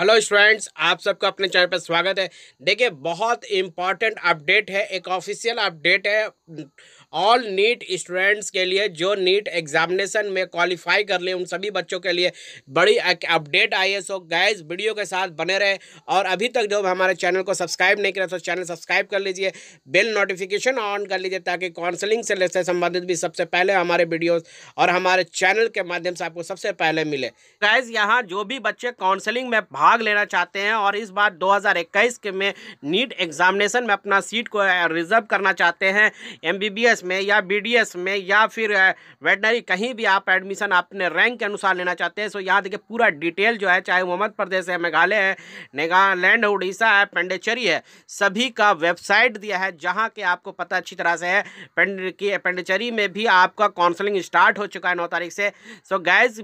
hello students आप सबका अपने चैनल पर स्वागत है देखिए बहुत इम्पॉर्टेंट अपडेट है एक ऑफिशियल अपडेट है ऑल नीट स्टूडेंट्स के लिए जो नीट एग्जामिनेशन में क्वालिफाई कर लिए उन सभी बच्चों के लिए बड़ी अपडेट आई है सो गाइज वीडियो के साथ बने रहे और अभी तक जो हमारे चैनल को सब्सक्राइब नहीं करें तो चैनल सब्सक्राइब कर लीजिए बेल नोटिफिकेशन ऑन कर लीजिए ताकि काउंसलिंग से संबंधित भी सबसे पहले हमारे वीडियोज और हमारे चैनल के माध्यम से आपको सबसे पहले मिले गाइज यहाँ जो भी बच्चे काउंसलिंग में भाग लेना चाहते हैं और इस बार दो के में नीट एग्जामिनेशन में अपना सीट को रिजर्व करना चाहते हैं एम में या बी में या फिर वेटनरी कहीं भी आप एडमिशन अपने रैंक के अनुसार लेना चाहते हैं सो यहाँ देखिए पूरा डिटेल जो है चाहे वो मध्य प्रदेश है मेघालय है नेगालैंड है उड़ीसा है पेंडेचरी है सभी का वेबसाइट दिया है जहाँ के आपको पता अच्छी तरह से है पेंड पेंडेचरी में भी आपका काउंसलिंग स्टार्ट हो चुका है नौ तारीख से सो गैस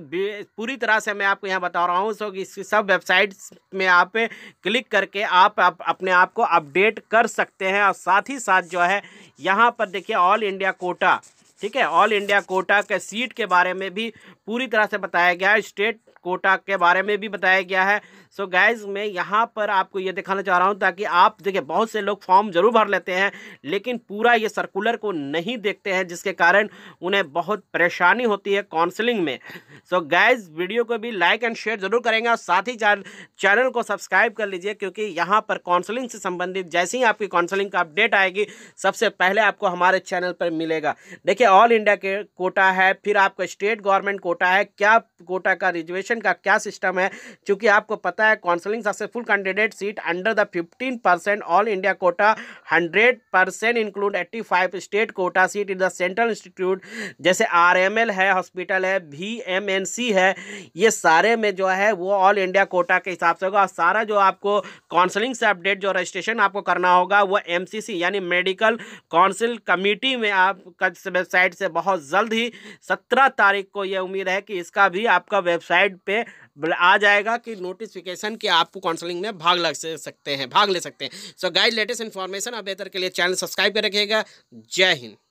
पूरी तरह से मैं आपको यहाँ बता रहा हूँ सो इसकी सब वेबसाइट में आप क्लिक करके आप, आप अपने आप को अपडेट कर सकते हैं और साथ ही साथ जो है यहाँ पर देखिए ऑल इंडिया कोटा ठीक है ऑल इंडिया कोटा के सीट के बारे में भी पूरी तरह से बताया गया है स्टेट कोटा के बारे में भी बताया गया है सो so गैज़ मैं यहाँ पर आपको ये दिखाना चाह रहा हूँ ताकि आप देखिए बहुत से लोग फॉर्म ज़रूर भर लेते हैं लेकिन पूरा ये सर्कुलर को नहीं देखते हैं जिसके कारण उन्हें बहुत परेशानी होती है काउंसलिंग में सो so गाइज वीडियो को भी लाइक एंड शेयर ज़रूर करेंगे और साथ ही चैनल को सब्सक्राइब कर लीजिए क्योंकि यहाँ पर काउंसलिंग से संबंधित जैसे ही आपकी काउंसलिंग का अपडेट आएगी सबसे पहले आपको हमारे चैनल पर मिलेगा देखिए ऑल इंडिया के कोटा है फिर आपका स्टेट गवर्नमेंट कोटा है क्या कोटा का रिजर्वेशन एडमिशन का क्या सिस्टम है चूँकि आपको पता है counselling successful candidate seat under the fifteen percent all India quota hundred percent include eighty five state quota seat in the central institute जैसे आर एम एल है हॉस्पिटल है भी एम एन सी है ये सारे में जो है वो ऑल इंडिया कोटा के हिसाब से होगा और सारा जो आपको काउंसलिंग से अपडेट जो रजिस्ट्रेशन आपको करना होगा वो एम सी सी यानी मेडिकल काउंसिल कमेटी में आपका वेबसाइट से बहुत जल्द ही सत्रह तारीख को ये उम्मीद है कि इसका भी आपका वेबसाइट पे आ जाएगा कि नोटिफिकेशन कि आपको काउंसलिंग में भाग लग सकते हैं भाग ले सकते हैं सो गाइड लेटेस्ट इन्फॉर्मेशन और बेहतर के लिए चैनल सब्सक्राइब कर रखिएगा जय हिंद